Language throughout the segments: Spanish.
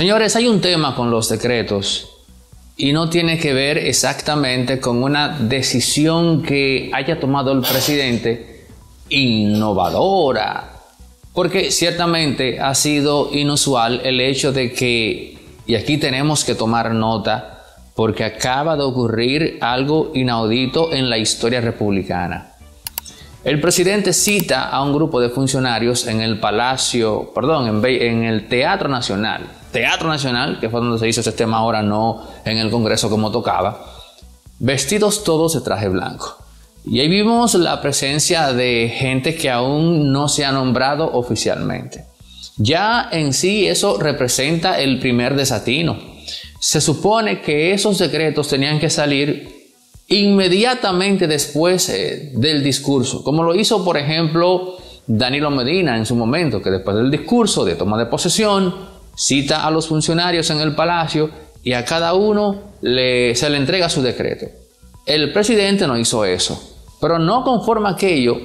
Señores, hay un tema con los decretos y no tiene que ver exactamente con una decisión que haya tomado el presidente innovadora. Porque ciertamente ha sido inusual el hecho de que, y aquí tenemos que tomar nota, porque acaba de ocurrir algo inaudito en la historia republicana. El presidente cita a un grupo de funcionarios en el Palacio, perdón, en, en el Teatro Nacional Teatro Nacional, que fue donde se hizo ese tema ahora, no en el Congreso como tocaba, vestidos todos de traje blanco. Y ahí vimos la presencia de gente que aún no se ha nombrado oficialmente. Ya en sí eso representa el primer desatino. Se supone que esos decretos tenían que salir inmediatamente después eh, del discurso, como lo hizo por ejemplo Danilo Medina en su momento, que después del discurso de toma de posesión, cita a los funcionarios en el palacio y a cada uno se le entrega su decreto. El presidente no hizo eso, pero no conforme aquello,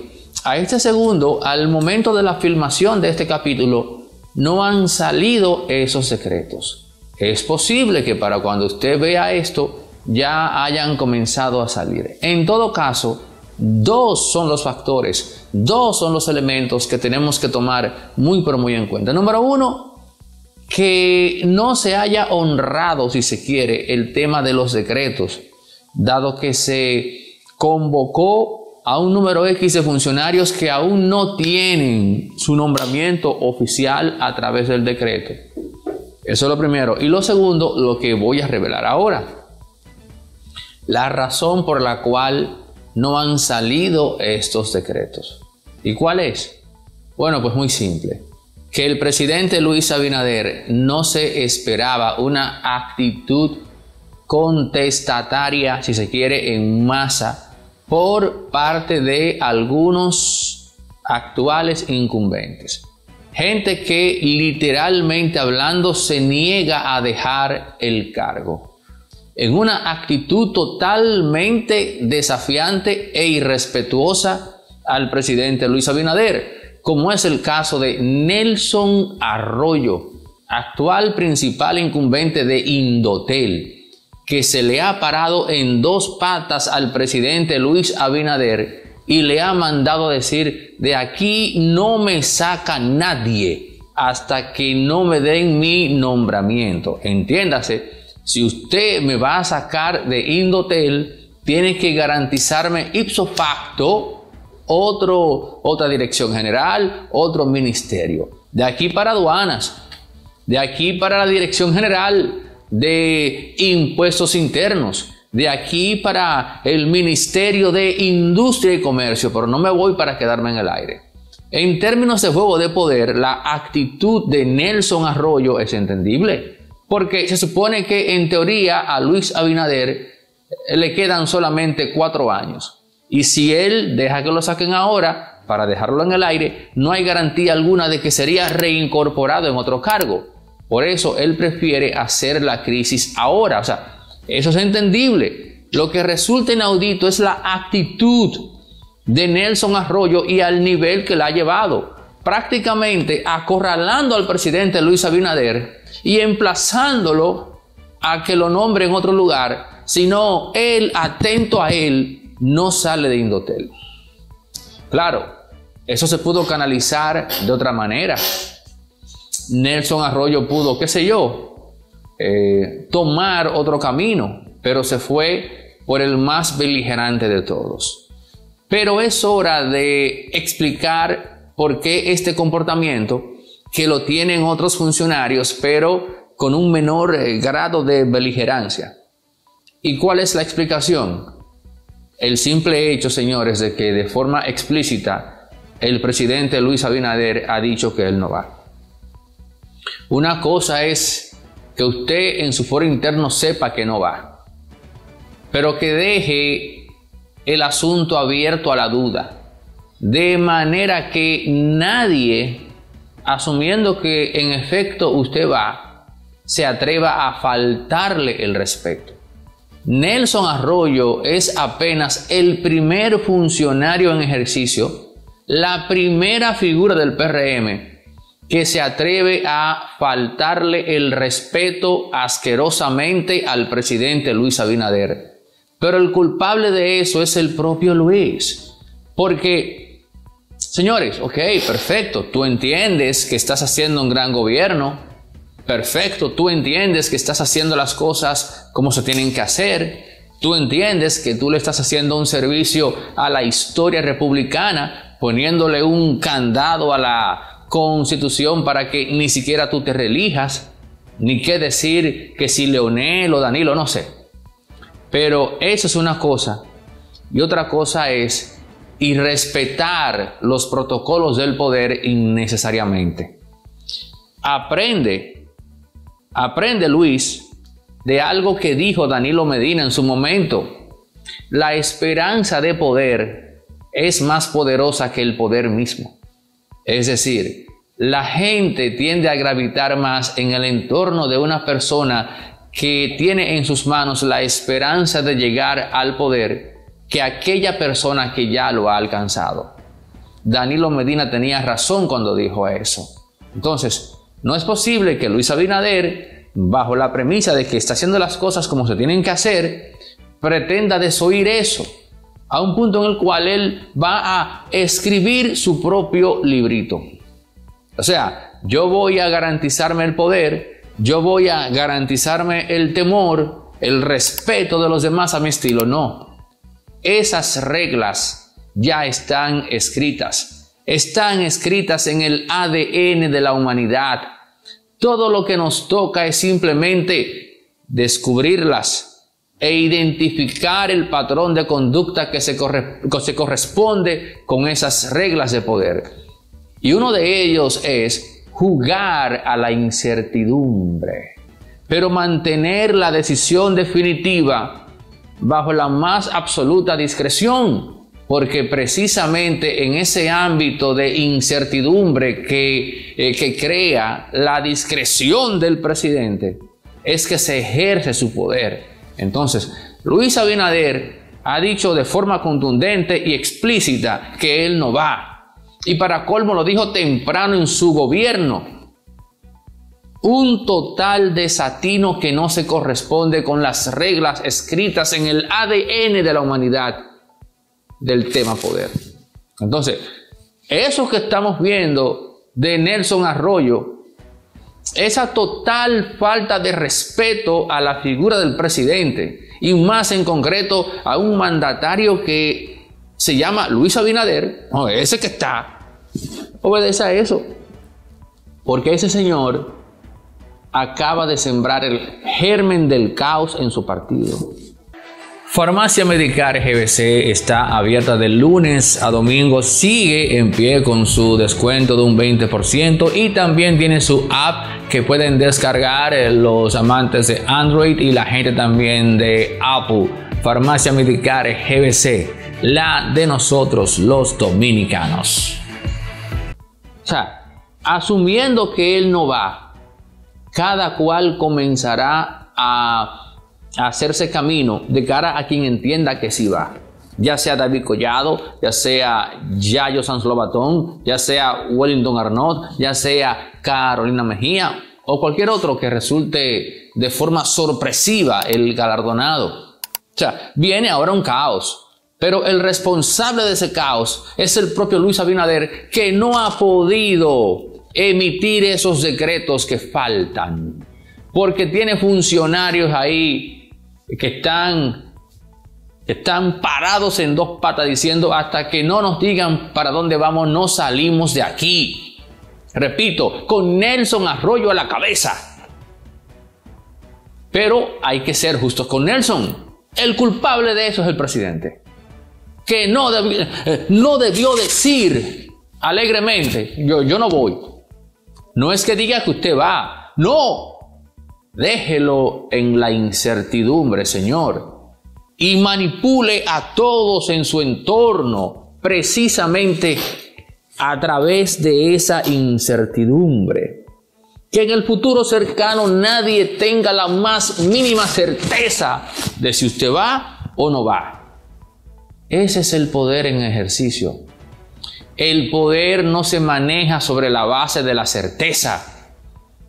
a este segundo, al momento de la filmación de este capítulo, no han salido esos secretos. Es posible que para cuando usted vea esto ya hayan comenzado a salir. En todo caso, dos son los factores, dos son los elementos que tenemos que tomar muy pero muy en cuenta. Número uno, que no se haya honrado, si se quiere, el tema de los decretos, dado que se convocó a un número X de funcionarios que aún no tienen su nombramiento oficial a través del decreto. Eso es lo primero. Y lo segundo, lo que voy a revelar ahora. La razón por la cual no han salido estos decretos. ¿Y cuál es? Bueno, pues muy simple que el presidente Luis Abinader no se esperaba una actitud contestataria, si se quiere, en masa por parte de algunos actuales incumbentes. Gente que literalmente hablando se niega a dejar el cargo. En una actitud totalmente desafiante e irrespetuosa al presidente Luis Abinader como es el caso de Nelson Arroyo, actual principal incumbente de Indotel, que se le ha parado en dos patas al presidente Luis Abinader y le ha mandado decir, de aquí no me saca nadie hasta que no me den mi nombramiento. Entiéndase, si usted me va a sacar de Indotel, tiene que garantizarme ipso facto otro, otra dirección general, otro ministerio. De aquí para aduanas, de aquí para la dirección general de impuestos internos, de aquí para el ministerio de industria y comercio, pero no me voy para quedarme en el aire. En términos de juego de poder, la actitud de Nelson Arroyo es entendible, porque se supone que en teoría a Luis Abinader le quedan solamente cuatro años. Y si él deja que lo saquen ahora para dejarlo en el aire, no hay garantía alguna de que sería reincorporado en otro cargo. Por eso él prefiere hacer la crisis ahora. O sea, eso es entendible. Lo que resulta inaudito es la actitud de Nelson Arroyo y al nivel que la ha llevado, prácticamente acorralando al presidente Luis Abinader y emplazándolo a que lo nombre en otro lugar, sino él atento a él no sale de Indotel. Claro, eso se pudo canalizar de otra manera. Nelson Arroyo pudo, qué sé yo, eh, tomar otro camino, pero se fue por el más beligerante de todos. Pero es hora de explicar por qué este comportamiento, que lo tienen otros funcionarios, pero con un menor eh, grado de beligerancia. ¿Y cuál es la explicación? El simple hecho, señores, de que de forma explícita el presidente Luis Abinader ha dicho que él no va. Una cosa es que usted en su foro interno sepa que no va, pero que deje el asunto abierto a la duda, de manera que nadie, asumiendo que en efecto usted va, se atreva a faltarle el respeto. Nelson Arroyo es apenas el primer funcionario en ejercicio, la primera figura del PRM que se atreve a faltarle el respeto asquerosamente al presidente Luis Abinader. Pero el culpable de eso es el propio Luis. Porque, señores, ok, perfecto, tú entiendes que estás haciendo un gran gobierno, perfecto, tú entiendes que estás haciendo las cosas como se tienen que hacer, tú entiendes que tú le estás haciendo un servicio a la historia republicana, poniéndole un candado a la constitución para que ni siquiera tú te relijas, ni qué decir que si Leonel o Danilo, no sé. Pero eso es una cosa. Y otra cosa es irrespetar los protocolos del poder innecesariamente. Aprende Aprende, Luis, de algo que dijo Danilo Medina en su momento. La esperanza de poder es más poderosa que el poder mismo. Es decir, la gente tiende a gravitar más en el entorno de una persona que tiene en sus manos la esperanza de llegar al poder que aquella persona que ya lo ha alcanzado. Danilo Medina tenía razón cuando dijo eso. Entonces, no es posible que Luis Abinader, bajo la premisa de que está haciendo las cosas como se tienen que hacer, pretenda desoír eso, a un punto en el cual él va a escribir su propio librito. O sea, yo voy a garantizarme el poder, yo voy a garantizarme el temor, el respeto de los demás a mi estilo. No, esas reglas ya están escritas están escritas en el ADN de la humanidad. Todo lo que nos toca es simplemente descubrirlas e identificar el patrón de conducta que se, corresponde con esas reglas de poder. Y uno de ellos es jugar a la incertidumbre, pero mantener la decisión definitiva bajo la más absoluta discreción porque precisamente en ese ámbito de incertidumbre eh, que, crea la discreción del presidente, es que se ejerce su poder. Entonces, Luis Abinader ha dicho de forma contundente y explícita que él no va. Y para colmo lo dijo temprano en su gobierno. Un total desatino que no se corresponde con las reglas escritas en el ADN de la humanidad del tema poder. Entonces, eso que estamos viendo de Nelson Arroyo, esa total falta de respeto a la figura del presidente y más en concreto a un mandatario que se llama Luis Abinader, no, ese que está, obedece a eso. Porque ese señor acaba de sembrar el germen del caos en su partido. Farmacia Medicar GBC está abierta de lunes a domingo, sigue en pie con su descuento de un 20% y también tiene su app que pueden descargar eh, los amantes de Android y la gente también de Apple. Farmacia Medicar GBC, la de nosotros los dominicanos. O sea, asumiendo que él no va, cada cual comenzará a hacerse camino de cara a quien entienda que sí va. Ya sea David Collado, ya sea Yayo Sanz Lobatón, ya sea Wellington Arnott, ya sea Carolina Mejía o cualquier otro que resulte de forma sorpresiva el galardonado. O sea, viene ahora un caos. Pero el responsable de ese caos es el propio Luis Abinader, que no ha podido emitir esos decretos que faltan, porque tiene funcionarios ahí que están, están parados en dos patas diciendo, hasta que no nos digan para dónde vamos, no salimos de aquí. Repito, con Nelson Arroyo a la cabeza. Pero hay que ser justos con Nelson. El culpable de eso es el presidente. Que no debió, eh, no debió decir alegremente, yo, yo no voy. No es que diga que usted va. No, Déjelo en la incertidumbre, Señor, y manipule a todos en su entorno, precisamente a través de esa incertidumbre. Que en el futuro cercano nadie tenga la más mínima certeza de si usted va o no va. Ese es el poder en ejercicio. El poder no se maneja sobre la base de la certeza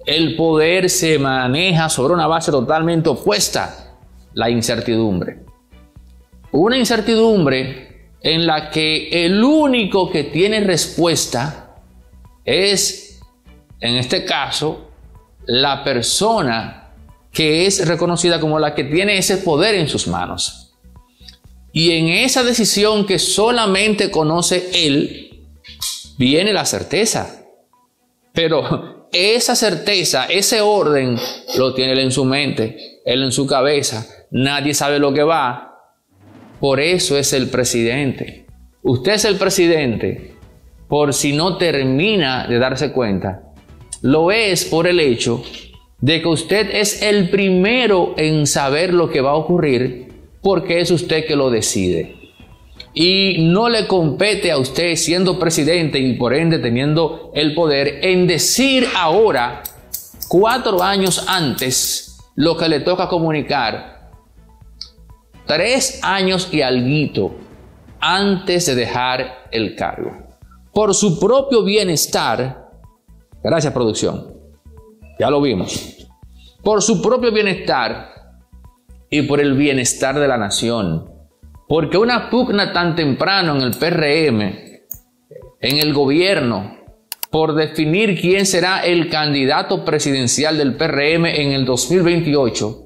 el poder se maneja sobre una base totalmente opuesta, la incertidumbre. Una incertidumbre en la que el único que tiene respuesta es, en este caso, la persona que es reconocida como la que tiene ese poder en sus manos. Y en esa decisión que solamente conoce él, viene la certeza. Pero esa certeza, ese orden lo tiene él en su mente, él en su cabeza. Nadie sabe lo que va. Por eso es el presidente. Usted es el presidente por si no termina de darse cuenta. Lo es por el hecho de que usted es el primero en saber lo que va a ocurrir porque es usted que lo decide. Y no le compete a usted siendo presidente y por ende teniendo el poder en decir ahora, cuatro años antes, lo que le toca comunicar. Tres años y alguito antes de dejar el cargo. Por su propio bienestar, gracias producción, ya lo vimos, por su propio bienestar y por el bienestar de la nación porque una pugna tan temprano en el PRM, en el gobierno, por definir quién será el candidato presidencial del PRM en el 2028,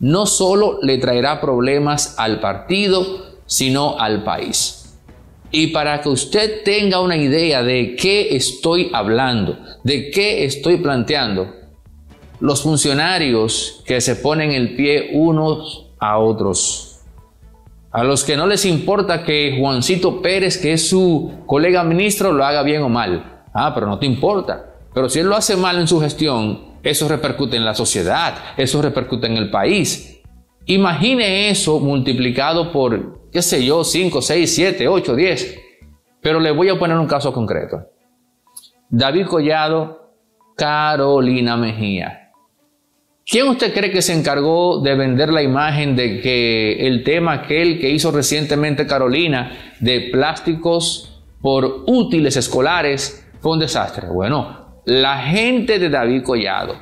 no solo le traerá problemas al partido, sino al país. Y para que usted tenga una idea de qué estoy hablando, de qué estoy planteando, los funcionarios que se ponen el pie unos a otros a los que no les importa que Juancito Pérez, que es su colega ministro, lo haga bien o mal. Ah, pero no te importa. Pero si él lo hace mal en su gestión, eso repercute en la sociedad, eso repercute en el país. Imagine eso multiplicado por, qué sé yo, 5, 6, 7, 8, 10. Pero le voy a poner un caso concreto. David Collado, Carolina Mejía. ¿Quién usted cree que se encargó de vender la imagen de que el tema aquel que hizo recientemente Carolina de plásticos por útiles escolares fue un desastre? Bueno, la gente de David Collado.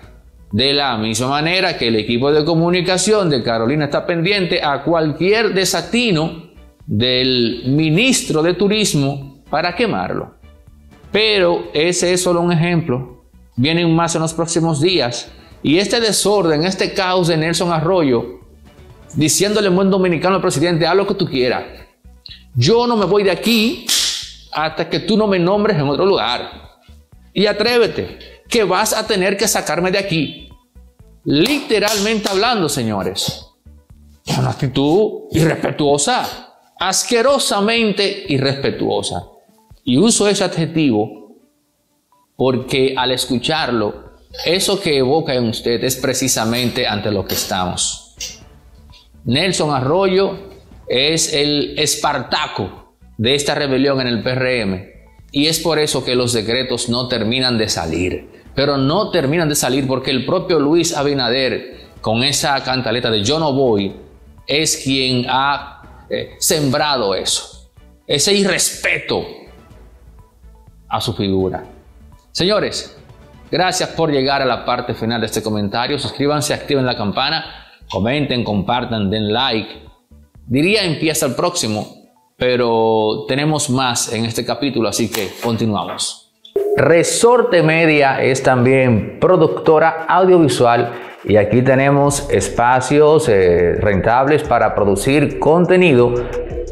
De la misma manera que el equipo de comunicación de Carolina está pendiente a cualquier desatino del ministro de Turismo para quemarlo. Pero ese es solo un ejemplo. Vienen más en los próximos días. Y este desorden, este caos de Nelson Arroyo, diciéndole en buen dominicano al presidente, haz lo que tú quieras. Yo no me voy de aquí hasta que tú no me nombres en otro lugar. Y atrévete, que vas a tener que sacarme de aquí. Literalmente hablando, señores. Una actitud irrespetuosa, asquerosamente irrespetuosa. Y uso ese adjetivo porque al escucharlo eso que evoca en usted es precisamente ante lo que estamos. Nelson Arroyo es el espartaco de esta rebelión en el PRM y es por eso que los decretos no terminan de salir. Pero no terminan de salir porque el propio Luis Abinader, con esa cantaleta de yo no voy, es quien ha eh, sembrado eso, ese irrespeto a su figura. Señores, Gracias por llegar a la parte final de este comentario. Suscríbanse, activen la campana, comenten, compartan, den like. Diría empieza el próximo, pero tenemos más en este capítulo, así que continuamos. Resorte Media es también productora audiovisual y aquí tenemos espacios eh, rentables para producir contenido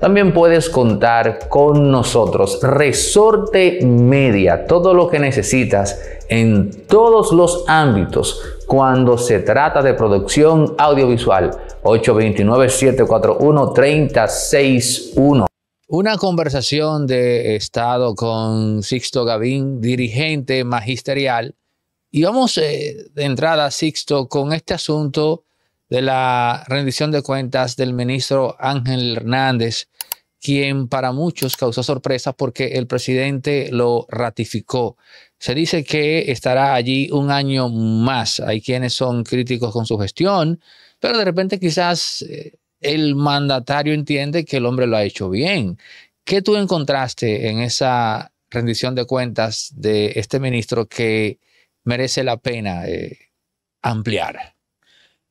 también puedes contar con nosotros, Resorte Media, todo lo que necesitas en todos los ámbitos cuando se trata de producción audiovisual. 829-741-3061. Una conversación de Estado con Sixto Gavín, dirigente magisterial. Y vamos eh, de entrada, Sixto, con este asunto de la rendición de cuentas del ministro Ángel Hernández, quien para muchos causó sorpresa porque el presidente lo ratificó. Se dice que estará allí un año más. Hay quienes son críticos con su gestión, pero de repente quizás eh, el mandatario entiende que el hombre lo ha hecho bien. ¿Qué tú encontraste en esa rendición de cuentas de este ministro que merece la pena eh, ampliar?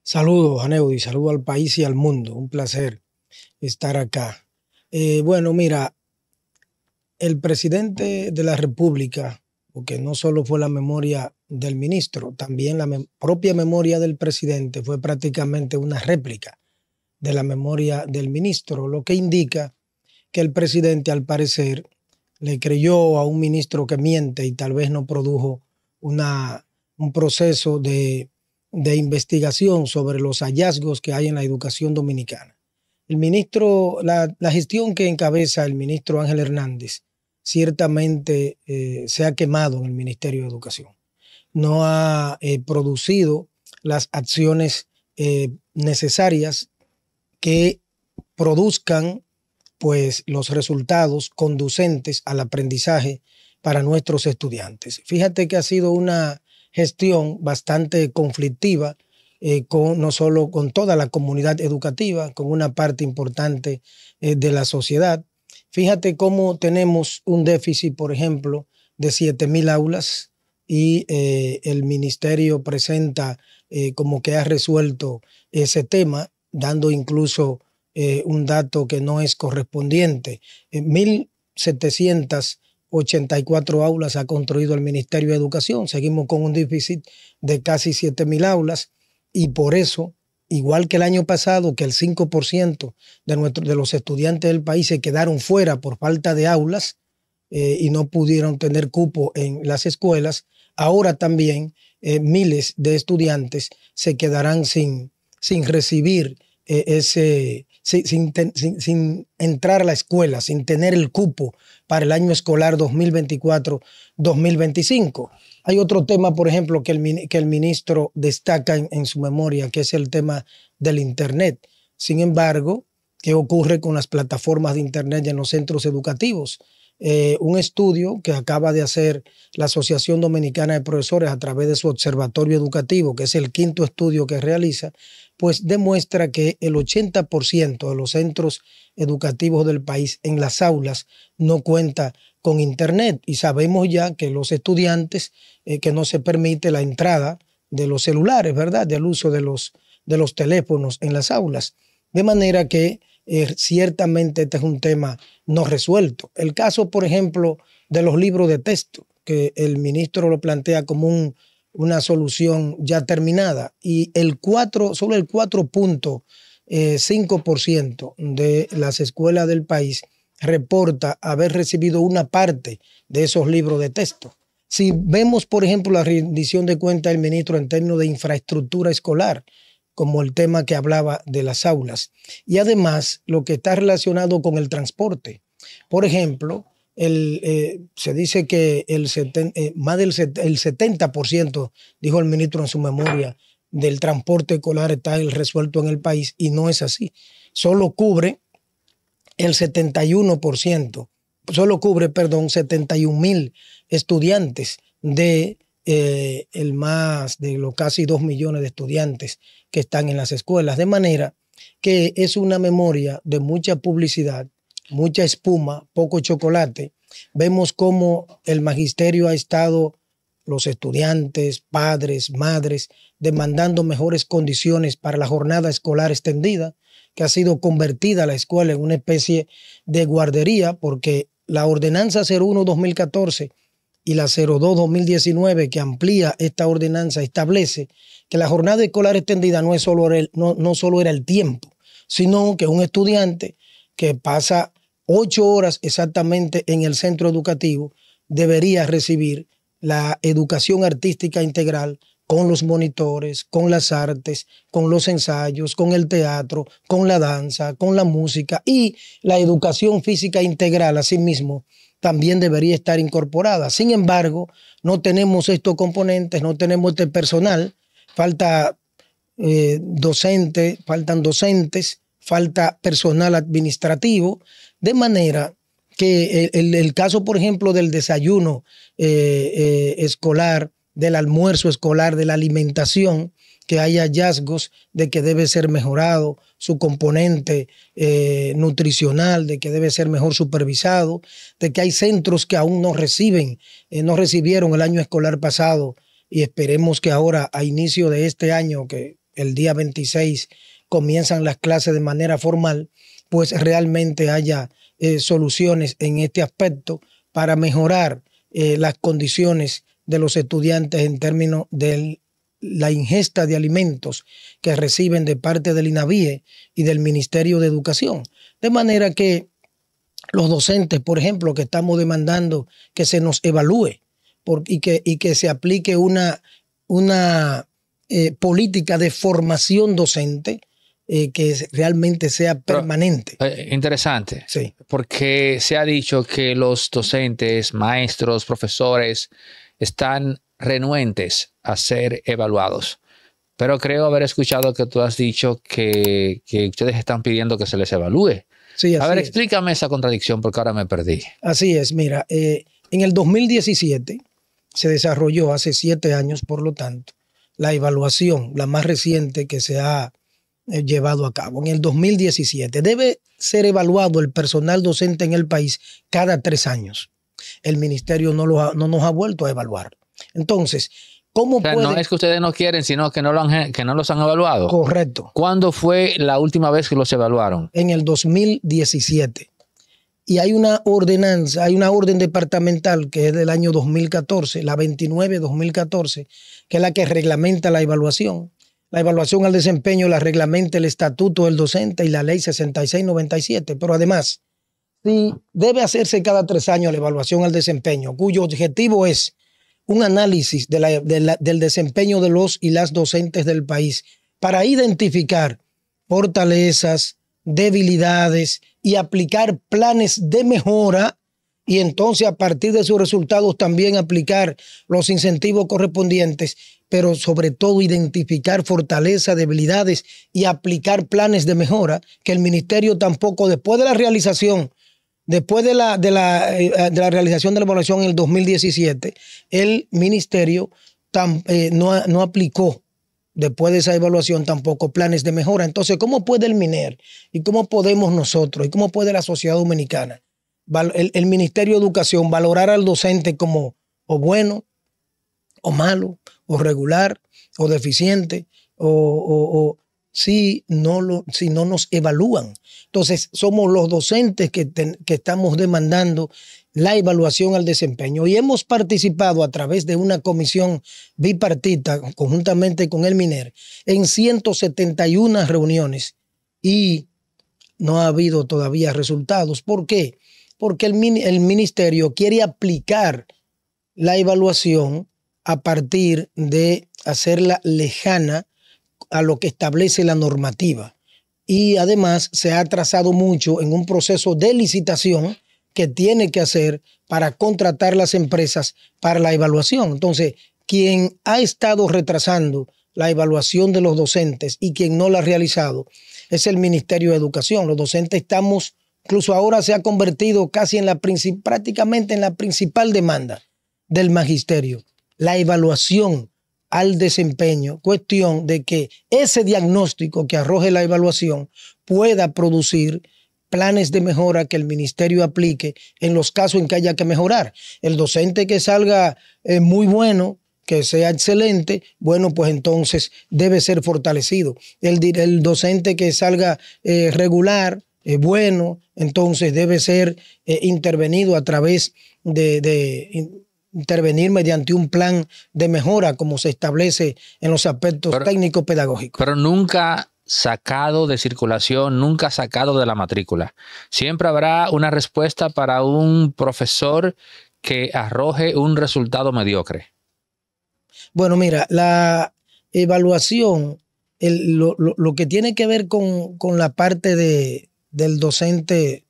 Saludos, Aneudi, saludos al país y al mundo. Un placer estar acá. Eh, bueno, mira, el presidente de la República, porque no solo fue la memoria del ministro, también la propia memoria del presidente fue prácticamente una réplica de la memoria del ministro, lo que indica que el presidente al parecer le creyó a un ministro que miente y tal vez no produjo una, un proceso de de investigación sobre los hallazgos que hay en la educación dominicana. El ministro, la, gestión que encabeza el ministro Ángel Hernández ciertamente eh, se ha quemado en el Ministerio de Educación. No ha eh, producido las acciones eh, necesarias que produzcan pues los resultados conducentes al aprendizaje para nuestros estudiantes. Fíjate que ha sido una gestión bastante conflictiva, eh, con, no solo con toda la comunidad educativa, con una parte importante eh, de la sociedad. Fíjate cómo tenemos un déficit, por ejemplo, de 7.000 aulas y eh, el ministerio presenta como que ha resuelto ese tema, dando incluso un dato que no es correspondiente. 1.700 84 aulas ha construido el Ministerio de Educación. Seguimos con un déficit de casi 7.000 aulas y por eso, igual que el año pasado, que el 5% de, de los estudiantes del país se quedaron fuera por falta de aulas eh, y no pudieron tener cupo en las escuelas, ahora también eh, miles de estudiantes se quedarán sin, sin recibir eh, ese, sin, entrar a la escuela, sin tener el cupo para el año escolar 2024-2025. Hay otro tema, por ejemplo, que el, ministro destaca en, su memoria, que es el tema del Internet. Sin embargo, ¿qué ocurre con las plataformas de Internet en los centros educativos? Eh, un estudio que acaba de hacer la Asociación Dominicana de Profesores a través de su observatorio educativo, que es el quinto estudio que realiza, pues demuestra que el 80% de los centros educativos del país en las aulas no cuenta con Internet y sabemos ya que los estudiantes eh, que no se permite la entrada de los celulares, ¿verdad? Del uso de los, de los teléfonos en las aulas. De manera que eh, ciertamente este es un tema no resuelto. El caso, por ejemplo, de los libros de texto, que el ministro lo plantea como una solución ya terminada, y el 4, solo el 4.5% eh, de las escuelas del país reporta haber recibido una parte de esos libros de texto. Si vemos, por ejemplo, la rendición de cuentas del ministro en términos de infraestructura escolar, como el tema que hablaba de las aulas. Y además, lo que está relacionado con el transporte. Por ejemplo, eh, se dice que el eh, más del 70%, dijo el ministro en su memoria, del transporte escolar está resuelto en el país y no es así. Solo cubre el 71%, solo cubre, perdón, 71 mil estudiantes de eh, el más de los casi dos millones de estudiantes que están en las escuelas. De manera que es una memoria de mucha publicidad, mucha espuma, poco chocolate. Vemos cómo el magisterio ha estado los estudiantes, padres, madres, demandando mejores condiciones para la jornada escolar extendida, que ha sido convertida la escuela en una especie de guardería, porque la ordenanza 01-2014 y la 02-2019 que amplía esta ordenanza establece que la jornada escolar extendida no, es solo solo era el tiempo, sino que un estudiante que pasa ocho horas exactamente en el centro educativo debería recibir la educación artística integral con los monitores, con las artes, con los ensayos, con el teatro, con la danza, con la música y la educación física integral, asimismo, también debería estar incorporada. Sin embargo, no tenemos estos componentes, no tenemos este personal, falta eh, docente, faltan docentes, falta personal administrativo, de manera que el, caso, por ejemplo, del desayuno eh, eh, escolar, del almuerzo escolar, de la alimentación, que hay hallazgos de que debe ser mejorado su componente eh, nutricional, de que debe ser mejor supervisado, de que hay centros que aún no reciben, eh, no recibieron el año escolar pasado y esperemos que ahora a inicio de este año, que el día 26 comienzan las clases de manera formal, pues realmente haya eh, soluciones en este aspecto para mejorar las condiciones de los estudiantes en términos del la ingesta de alimentos que reciben de parte del INAVIE y del Ministerio de Educación. De manera que los docentes, por ejemplo, que estamos demandando que se nos evalúe y, que, se aplique una, una eh, política de formación docente eh, que realmente sea permanente. Eh, interesante. Sí. Porque se ha dicho que los docentes, maestros, profesores están renuentes a ser evaluados. Pero creo haber escuchado que tú has dicho que, ustedes están pidiendo que se les evalúe. Sí, a ver, explícame esa contradicción porque ahora me perdí. Así es, mira, eh, en el 2017 se desarrolló hace siete años, por lo tanto, la evaluación, la más reciente que se ha eh, llevado a cabo en el 2017. Debe ser evaluado el personal docente en el país cada tres años. El ministerio no, no nos ha vuelto a evaluar. Entonces, ¿cómo No es que ustedes no quieren, sino que no, lo han, que no los han evaluado. Correcto. ¿Cuándo fue la última vez que los evaluaron? En el 2017. Y hay una ordenanza, hay una orden departamental que es del año 2014, la 29-2014, que es la que reglamenta la evaluación. La evaluación al desempeño la reglamenta el estatuto del docente y la ley 6697. Pero además, sí, debe hacerse cada tres años la evaluación al desempeño, cuyo objetivo es un análisis del desempeño de los y las docentes del país para identificar fortalezas, debilidades y aplicar planes de mejora y entonces a partir de sus resultados también aplicar los incentivos correspondientes, pero sobre todo identificar fortalezas, debilidades y aplicar planes de mejora que el ministerio tampoco después de la realización Después eh, eh, de la, realización de la evaluación en el 2017, el ministerio eh, no, aplicó después de esa evaluación tampoco planes de mejora. Entonces, ¿cómo puede el MINER y cómo podemos nosotros y cómo puede la sociedad dominicana, el, el, Ministerio de Educación, valorar al docente como o bueno, o malo, o regular, o deficiente, o si no, lo, si no nos evalúan. Entonces, somos los docentes que, estamos demandando la evaluación al desempeño y hemos participado a través de una comisión bipartita conjuntamente con el MINER en 171 reuniones y no ha habido todavía resultados. ¿Por qué? Porque el, el ministerio quiere aplicar la evaluación a partir de hacerla lejana a lo que establece la normativa. Y además se ha atrasado mucho en un proceso de licitación que tiene que hacer para contratar las empresas para la evaluación. Entonces, quien ha estado retrasando la evaluación de los docentes y quien no la ha realizado es el Ministerio de Educación. Los docentes estamos, incluso ahora se ha convertido casi en la prácticamente en la principal demanda del magisterio, la evaluación al desempeño. Cuestión de que ese diagnóstico que arroje la evaluación pueda producir planes de mejora que el ministerio aplique en los casos en que haya que mejorar. El docente que salga eh, muy bueno, que sea excelente, bueno, pues entonces debe ser fortalecido. El, docente que salga eh, regular, eh, bueno, entonces debe ser intervenido a través de intervenir mediante un plan de mejora como se establece en los aspectos técnicos pedagógicos. Pero nunca sacado de circulación, nunca sacado de la matrícula. Siempre habrá una respuesta para un profesor que arroje un resultado mediocre. Bueno, mira, la evaluación, lo, que tiene que ver con, con la parte de, del docente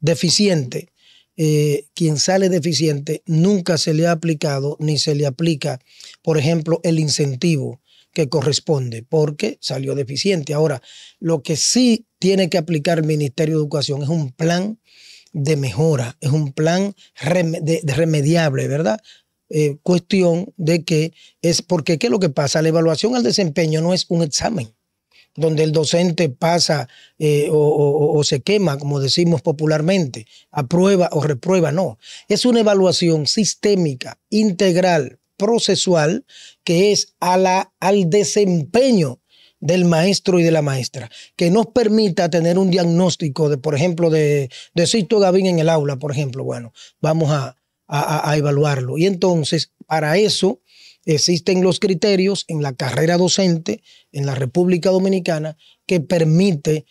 deficiente, eh, quien sale deficiente nunca se le ha aplicado ni se le aplica, por ejemplo, el incentivo que corresponde, porque salió deficiente. Ahora, lo que sí tiene que aplicar el Ministerio de Educación es un plan de mejora, es un plan de, remediable, ¿verdad? Eh, cuestión de que es porque, ¿qué es lo que pasa? La evaluación al desempeño no es un examen donde el docente pasa eh, o, se quema, como decimos popularmente, aprueba o reprueba, no. Es una evaluación sistémica, integral, procesual, que es a la, al desempeño del maestro y de la maestra, que nos permita tener un diagnóstico de, por ejemplo, de, de Gavín en el aula, por ejemplo, bueno, vamos a evaluarlo. Y entonces, para eso, existen los criterios en la carrera docente en la República Dominicana que permite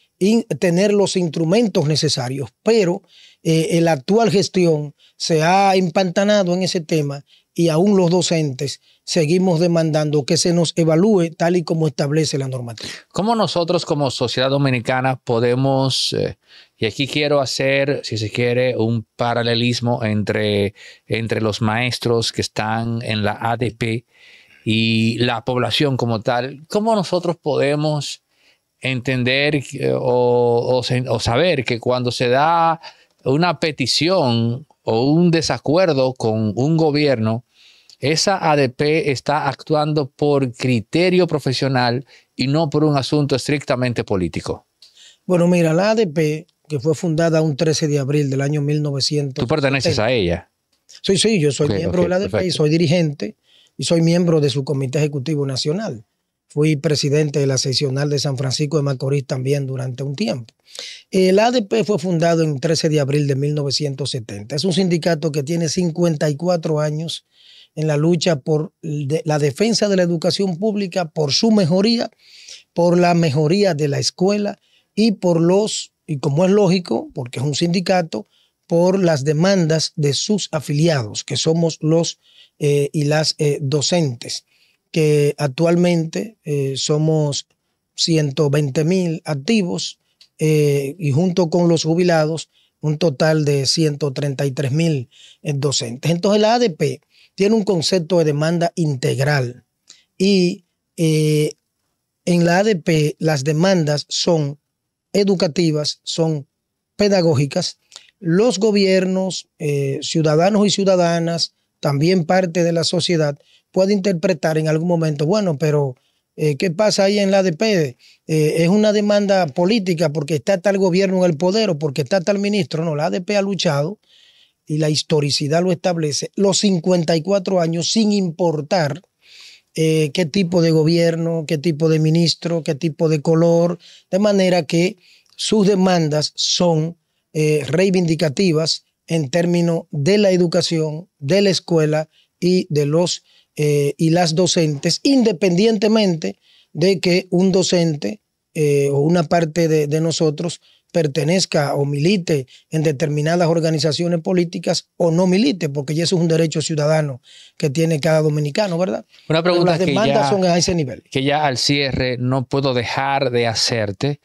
tener los instrumentos necesarios, pero eh, la actual gestión se ha empantanado en ese tema y aún los docentes seguimos demandando que se nos evalúe tal y como establece la normativa. ¿Cómo nosotros como sociedad dominicana podemos, eh, y aquí quiero hacer, si se quiere, un paralelismo entre, entre los maestros que están en la ADP y la población como tal, ¿cómo nosotros podemos entender eh, o saber que cuando se da una petición o un desacuerdo con un gobierno, esa ADP está actuando por criterio profesional y no por un asunto estrictamente político. Bueno, mira, la ADP, que fue fundada un 13 de abril del año 1900. Tú perteneces a ella. Sí, sí, yo soy miembro de la ADP y soy dirigente y soy miembro de su Comité Ejecutivo Nacional. Fui presidente de la seccional de San Francisco de Macorís también durante un tiempo. El ADP fue fundado en 13 de abril de 1970. Es un sindicato que tiene 54 años en la lucha por la defensa de la educación pública, por su mejoría, por la mejoría de la escuela y por los, y como es lógico, porque es un sindicato, por las demandas de sus afiliados, que somos los eh, y las eh, docentes que actualmente eh, somos 120 mil activos eh, y junto con los jubilados un total de 133 mil eh, docentes. Entonces la ADP tiene un concepto de demanda integral y en la ADP las demandas son educativas, son pedagógicas. Los gobiernos, ciudadanos y ciudadanas, también parte de la sociedad, puede interpretar en algún momento, bueno, pero eh, ¿qué pasa ahí en la ADP? Eh, es una demanda política porque está tal gobierno en el poder o porque está tal ministro. No, la ADP ha luchado y la historicidad lo establece los 54 años sin importar eh, qué tipo de gobierno, qué tipo de ministro, qué tipo de color, de manera que sus demandas son reivindicativas en términos de la educación, de la escuela y de los eh, y las docentes, independientemente de que un docente eh, o una parte de nosotros pertenezca o milite en determinadas organizaciones políticas o no milite, porque ya eso es un derecho ciudadano que tiene cada dominicano, ¿verdad? Una pregunta que ya, nivel. Que ya al cierre no puedo dejar de hacerte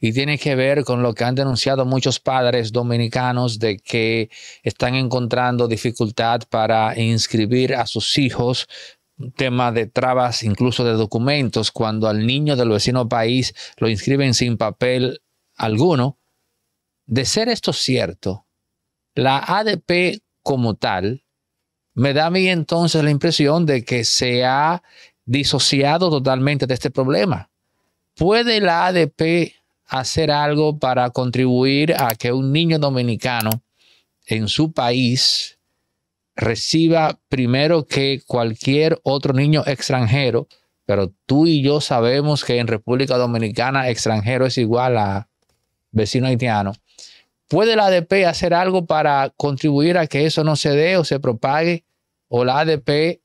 y tiene que ver con lo que han denunciado muchos padres dominicanos de que están encontrando dificultad para inscribir a sus hijos tema de trabas, incluso de documentos, cuando al niño del vecino país lo inscriben sin papel alguno, de ser esto cierto, la ADP como tal, me da a mí entonces la impresión de que se ha disociado totalmente de este problema. ¿Puede la ADP hacer algo para contribuir a que un niño dominicano en su país reciba primero que cualquier otro niño extranjero? Pero tú y yo sabemos que en República Dominicana extranjero es igual a vecino haitiano, ¿puede la ADP hacer algo para contribuir a que eso no se dé o se propague? ¿O la ADP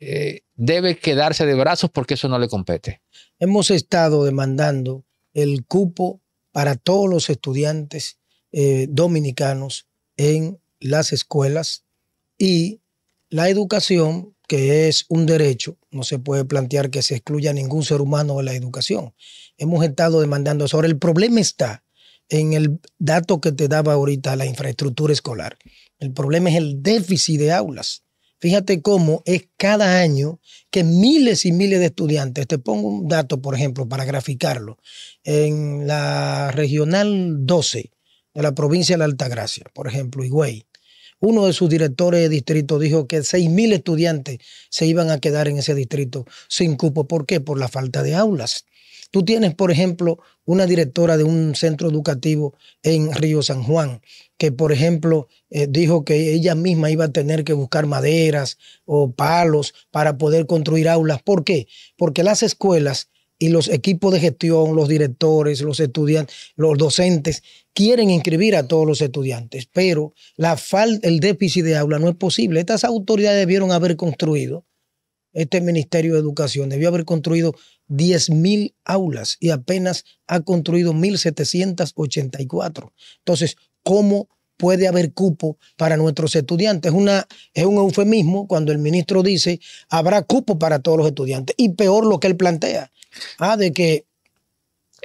eh, debe quedarse de brazos porque eso no le compete? Hemos estado demandando el cupo para todos los estudiantes eh, dominicanos en las escuelas y la educación, que es un derecho, no se puede plantear que se excluya a ningún ser humano de la educación. Hemos estado demandando eso. Ahora, el problema está en el dato que te daba ahorita la infraestructura escolar. El problema es el déficit de aulas. Fíjate cómo es cada año que miles y miles de estudiantes, te pongo un dato, por ejemplo, para graficarlo, en la regional 12 de la provincia de la Altagracia, por ejemplo, Higüey, uno de sus directores de distrito dijo que 6.000 estudiantes se iban a quedar en ese distrito sin cupo. ¿Por qué? Por la falta de aulas. Tú tienes, por ejemplo, una directora de un centro educativo en Río San Juan, que, por ejemplo, eh, dijo que ella misma iba a tener que buscar maderas o palos para poder construir aulas. ¿Por qué? Porque las escuelas y los equipos de gestión, los directores, los estudiantes, los docentes quieren inscribir a todos los estudiantes, pero la el déficit de aula no es posible. Estas autoridades debieron haber construido, este Ministerio de Educación debió haber construido 10.000 aulas y apenas ha construido 1.784. Entonces, ¿cómo puede haber cupo para nuestros estudiantes. Una, es un eufemismo cuando el ministro dice habrá cupo para todos los estudiantes. Y peor lo que él plantea, ah, de que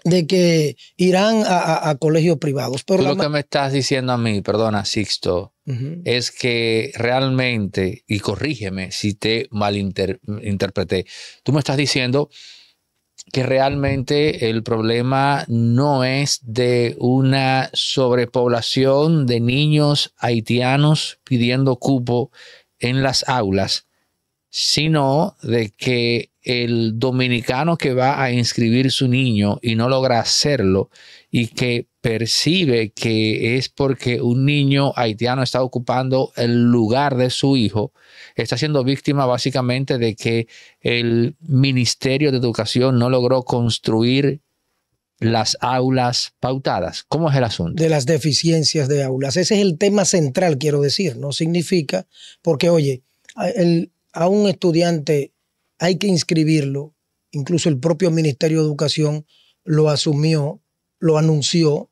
de que irán a, colegios privados. Pero lo que me estás diciendo a mí, perdona, Sixto, es que realmente, y corrígeme si te malinterpreté, tú me estás diciendo que realmente el problema no es de una sobrepoblación de niños haitianos pidiendo cupo en las aulas, sino de que el dominicano que va a inscribir su niño y no logra hacerlo y que percibe que es porque un niño haitiano está ocupando el lugar de su hijo, está siendo víctima básicamente de que el Ministerio de Educación no logró construir las aulas pautadas. ¿Cómo es el asunto? De las deficiencias de aulas. Ese es el tema central, quiero decir. No significa, porque oye, el, a un estudiante hay que inscribirlo, incluso el propio Ministerio de Educación lo asumió, lo anunció,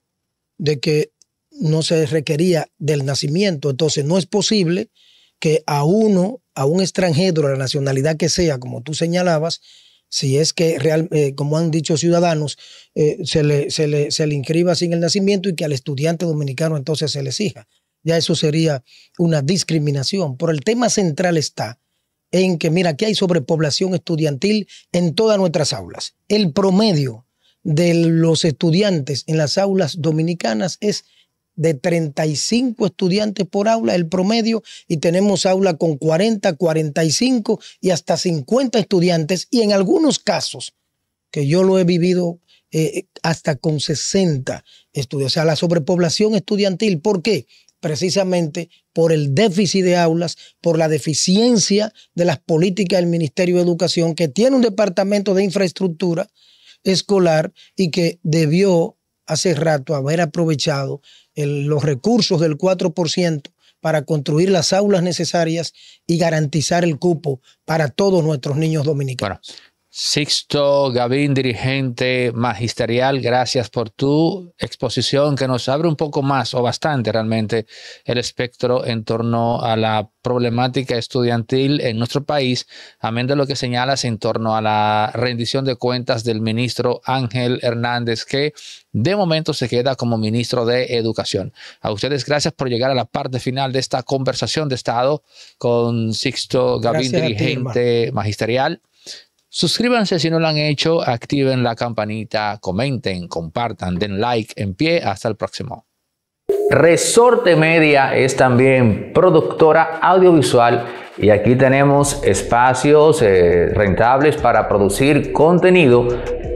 de que no se requería del nacimiento. Entonces no es posible que a uno, a un extranjero, a la nacionalidad que sea, como tú señalabas, si es que, eh, como han dicho ciudadanos, eh, se, le, se, le, se, le, inscriba sin el nacimiento y que al estudiante dominicano entonces se le exija. Ya eso sería una discriminación. Pero el tema central está en que, mira, aquí hay sobrepoblación estudiantil en todas nuestras aulas. El promedio de los estudiantes en las aulas dominicanas es de 35 estudiantes por aula, el promedio, y tenemos aula con 40, 45 y hasta 50 estudiantes, y en algunos casos, que yo lo he vivido eh, hasta con 60 estudios. O sea, la sobrepoblación estudiantil. ¿Por qué? Precisamente por el déficit de aulas, por la deficiencia de las políticas del Ministerio de Educación, que tiene un departamento de infraestructura escolar y que debió hace rato haber aprovechado los recursos del 4% para construir las aulas necesarias y garantizar el cupo para todos nuestros niños dominicanos. Sixto Gavín, dirigente magisterial, gracias por tu exposición que nos abre un poco más o bastante realmente el espectro en torno a la problemática estudiantil en nuestro país, amén de lo que señalas en torno a la rendición de cuentas del ministro Ángel Hernández, que de momento se queda como ministro de Educación. A ustedes gracias por llegar a la parte final de esta conversación de Estado con Sixto Gavín, dirigente magisterial. Suscríbanse si no lo han hecho, activen la campanita, comenten, compartan, den like en pie. Hasta el próximo. Resorte Media es también productora audiovisual y aquí tenemos espacios eh, rentables para producir contenido